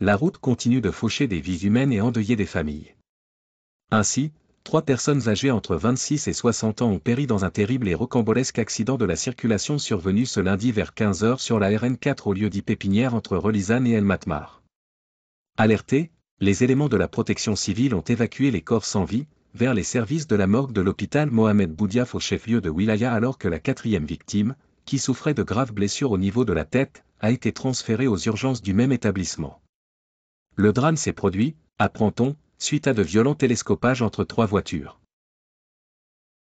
la route continue de faucher des vies humaines et endeuiller des familles. Ainsi, trois personnes âgées entre 26 et 60 ans ont péri dans un terrible et rocambolesque accident de la circulation survenu ce lundi vers 15h sur la RN4 au lieu dit Pépinière entre Relisane et El Matmar. Alertés, les éléments de la protection civile ont évacué les corps sans vie, vers les services de la morgue de l'hôpital Mohamed Boudiaf au chef-lieu de Wilaya alors que la quatrième victime, qui souffrait de graves blessures au niveau de la tête, a été transférée aux urgences du même établissement. Le drame s'est produit, apprend-on, suite à de violents télescopages entre trois voitures.